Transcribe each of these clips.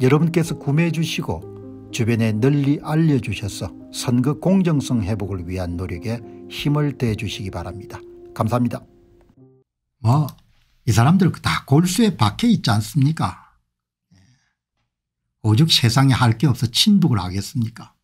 여러분께서 구매해 주시고 주변에 널리 알려주셔서 선거 공정성 회복을 위한 노력에 힘을 대해 주시기 바랍니다. 감사합니다. 뭐이 사람들 다 골수에 박혀 있지 않습니까 오죽 세상에 할 게 없어 친북을 하겠습니까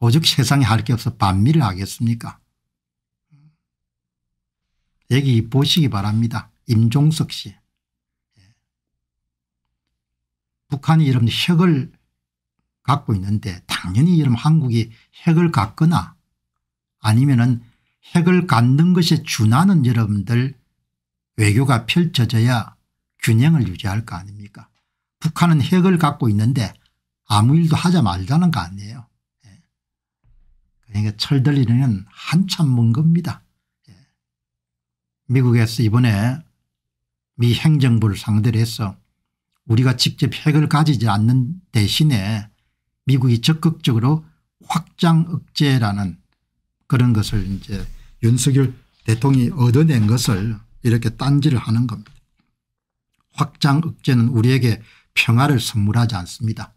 오죽 세상에 할 게 없어 반미를 하겠습니까 여기 보시기 바랍니다. 임종석 씨. 북한이 이런 핵을 갖고 있는데 당연히 이런 한국이 핵을 갖거나 아니면은 핵을 갖는 것에 준하는 여러분들 외교가 펼쳐져야 균형을 유지할 거 아닙니까 북한은 핵을 갖고 있는데 아무 일도 하자 말자는 거 아니에요 예. 그러니까 철들리는 한참 먼 겁니다 예. 미국에서 이번에 미 행정부를 상대로 해서 우리가 직접 핵을 가지지 않는 대신에 미국이 적극적으로 확장 억제라는 그런 것을 이제 윤석열 대통령이 얻어낸 것을 이렇게 딴지를 하는 겁니다. 확장 억제는 우리에게 평화를 선물하지 않습니다.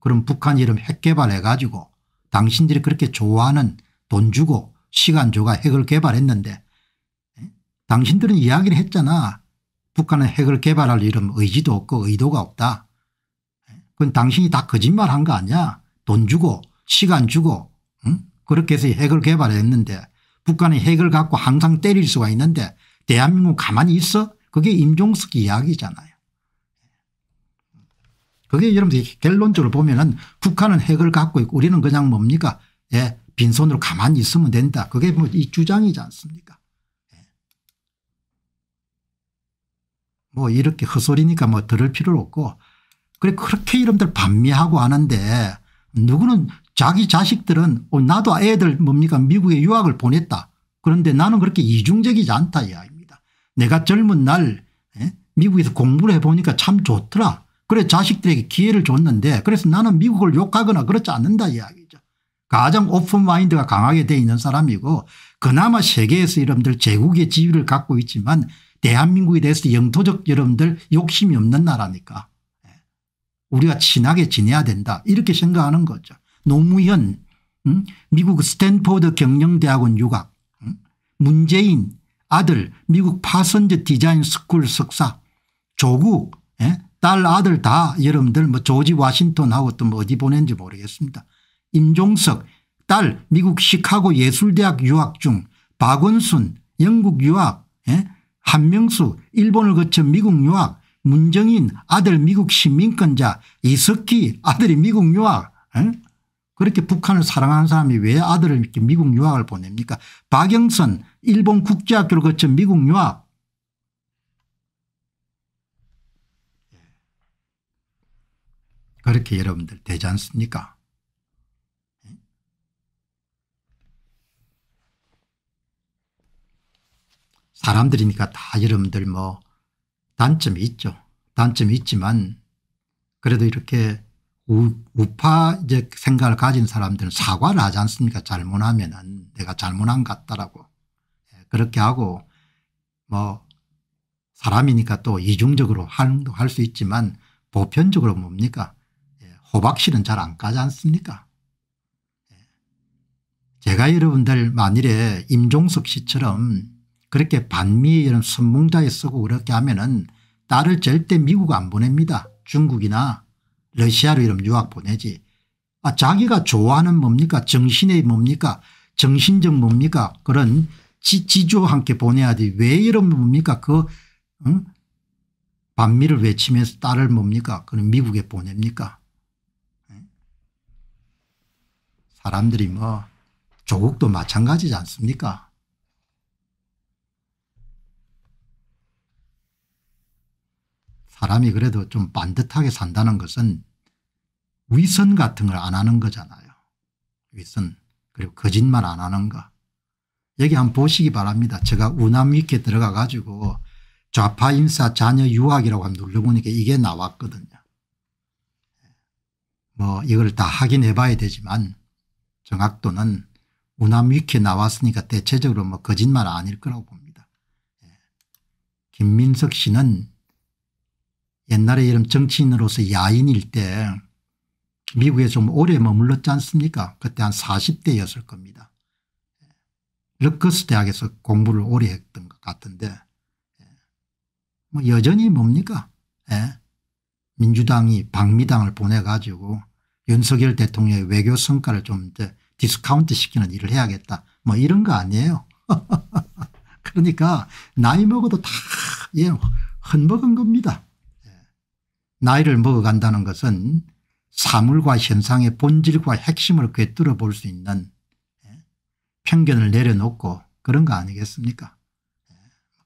그럼 북한이 름핵 개발해 가지고 당신들이 그렇게 좋아하는 돈 주고 시간 줘가 핵을 개발했는데 당신들은 이야기를 했잖아. 북한은 핵을 개발할 이런 의지도 없고 의도가 없다. 그건 당신이 다 거짓말한 거 아니야. 돈 주고 시간 주고 응? 그렇게 해서 핵을 개발했는데 북한이 핵을 갖고 항상 때릴 수가 있는데 대한민국 가만히 있어? 그게 임종석 이야기잖아요. 그게 여러분들 결론적으로 보면 은 북한은 핵을 갖고 있고 우리는 그냥 뭡니까 예, 빈손으로 가만히 있으면 된다. 그게 뭐 이 주장이지 않습니까 뭐 이렇게 헛소리니까 뭐 들을 필요 없고 그래 그렇게 이름들 반미하고 하는데 누구는 자기 자식들은 어 나도 애들 뭡니까 미국에 유학을 보냈다. 그런데 나는 그렇게 이중적이지 않다 이야기입니다. 내가 젊은 날 에? 예? 미국에서 공부를 해보니까 참 좋더라. 그래 자식들에게 기회를 줬는데 그래서 나는 미국을 욕하거나 그렇지 않는다 이야기죠. 가장 오픈마인드가 강하게 돼 있는 사람이고 그나마 세계에서 이름들 제국의 지위를 갖고 있지만 대한민국에 대해서 영토적 여러분들 욕심이 없는 나라니까 예. 우리가 친하게 지내야 된다 이렇게 생각하는 거죠. 노무현 음? 미국 스탠포드 경영대학원 유학 음? 문재인 아들 미국 파선즈 디자인 스쿨 석사 조국 예? 딸 아들 다 여러분들 뭐 조지 와싱턴하고또 뭐 어디 보낸지 모르겠습니다. 임종석 딸 미국 시카고 예술대학 유학 중 박원순 영국 유학 예? 한명수 일본을 거쳐 미국 유학 문정인 아들 미국 시민권자 이석기 아들이 미국 유학 에? 그렇게 북한을 사랑하는 사람이 왜 아들을 이렇게 미국 유학을 보냅니까 박영선 일본 국제학교를 거쳐 미국 유학 예. 그렇게 여러분들 되지 않습니까 사람들이니까 다 여러분들 뭐 단점이 있죠. 단점이 있지만 그래도 이렇게 우, 파적 생각을 가진 사람들은 사과를 하지 않습니까? 잘못하면 은 내가 잘못한 것 같다라고 예, 그렇게 하고 뭐 사람이니까 또 이중적으로 하는 할 있지만 보편적으로 뭡니까? 예, 호박씨는 잘안 까지 않습니까? 예. 제가 여러분들 만일에 임종석 씨처럼 그렇게 반미 이런 선봉다에 쓰고 그렇게 하면은 딸을 절대 미국 안 보냅니다. 중국이나 러시아로 이런 유학 보내지. 아 자기가 좋아하는 뭡니까 정신의 뭡니까 정신적 뭡니까 그런 지, 지조 함께 보내야지 왜 이런 뭡니까 그 응? 반미를 외치면서 딸을 뭡니까 그런 미국에 보냅니까 네. 사람들이 뭐 조국도 마찬가지지 않습니까 사람이 그래도 좀 반듯하게 산다는 것은 위선 같은 걸 안 하는 거잖아요. 위선 그리고 거짓말 안 하는 거. 여기 한번 보시기 바랍니다. 제가 우남 위키에 들어가 가지고 좌파 인사 자녀 유학이라고 한번 눌러보니까 이게 나왔거든요. 뭐 이걸 다 확인해 봐야 되지만 정확도는 우남 위키에 나왔으니까 대체적으로 뭐 거짓말 아닐 거라고 봅니다. 예. 김민석 씨는 옛날에 이런 정치인으로서 야인일 때 미국에 좀 오래 머물렀지 않습니까 그때 한 40대였을 겁니다. 럭커스 대학에서 공부를 오래 했던 것 같은데 예. 뭐 여전히 뭡니까 예? 민주당이 박미당을 보내가지고 윤석열 대통령의 외교 성과를 좀 디스카운트 시키는 일을 해야겠다 뭐 이런 거 아니에요. 그러니까 나이 먹어도 다 예, 헛먹은 겁니다. 나이를 먹어간다는 것은 사물과 현상의 본질과 핵심을 꿰뚫어 볼 수 있는 예, 편견을 내려놓고 그런 거 아니겠습니까 예,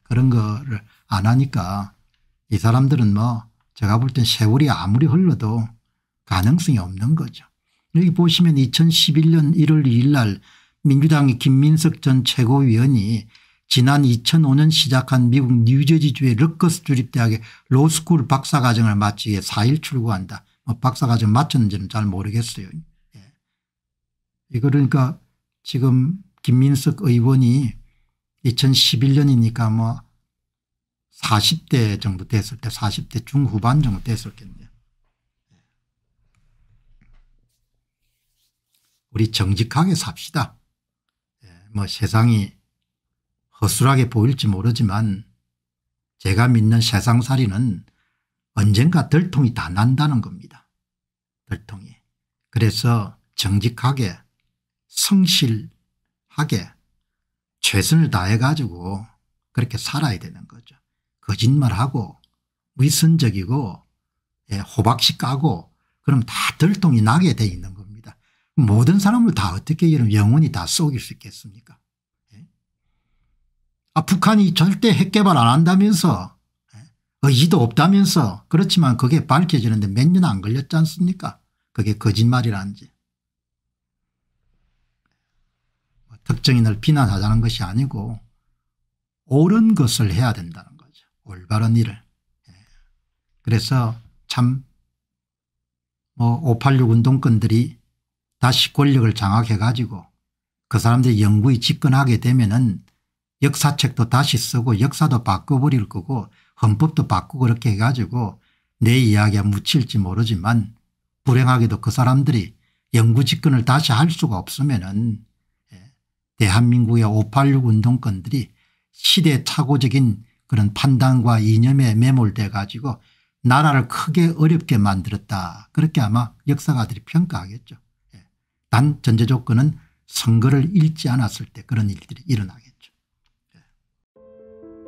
그런 거를 안 하니까 이 사람들은 뭐 제가 볼 땐 세월이 아무리 흘러도 가능성이 없는 거죠. 여기 보시면 2011년 1월 2일 날 민주당의 김민석 전 최고위원이 지난 2005년 시작한 미국 뉴저지주의 럭커스 주립대학의 로스쿨 박사과정을 마치기에 4일 출고한다뭐 박사과정 마쳤는지는 잘 모르겠어요. 예. 그러니까 지금 김민석 의원이 2011년이니까 뭐 40대 정도 됐을 때 40대 중후반 정도 됐었겠네요. 예. 우리 정직하게 삽시다. 예. 뭐 세상이 허술하게 보일지 모르지만 제가 믿는 세상살이는 언젠가 들통이 다 난다는 겁니다. 들통이. 그래서 정직하게 성실하게 최선을 다해가지고 그렇게 살아야 되는 거죠. 거짓말하고 위선적이고 예, 호박씨 까고 그럼 다 들통이 나게 돼 있는 겁니다. 모든 사람을 다 어떻게 이런 영혼이 다 속일 수 있겠습니까 아, 북한이 절대 핵 개발 안 한다면서 예, 의지도 없다면서 그렇지만 그게 밝혀지는데 몇 년 안 걸렸지 않습니까 그게 거짓말이라는지 뭐 특정인을 비난하자는 것이 아니고 옳은 것을 해야 된다는 거죠 올바른 일을 예. 그래서 참뭐586 운동권들이 다시 권력을 장악해 가지고 그 사람들이 영구히 집권하게 되면 은 역사책도 다시 쓰고 역사도 바꿔버릴 거고 헌법도 바꾸고 그렇게 해가지고 내이야기가 묻힐지 모르지만 불행하게도 그 사람들이 영구 집권을 다시 할 수가 없으면 은 예, 대한민국의 586 운동권들이 시대착오적인 그런 판단과 이념에 매몰돼 가지고 나라를 크게 어렵게 만들었다. 그렇게 아마 역사가들이 평가하겠죠. 예, 단 전제 조건은 선거를 잃지 않았을 때 그런 일들이 일어나겠죠.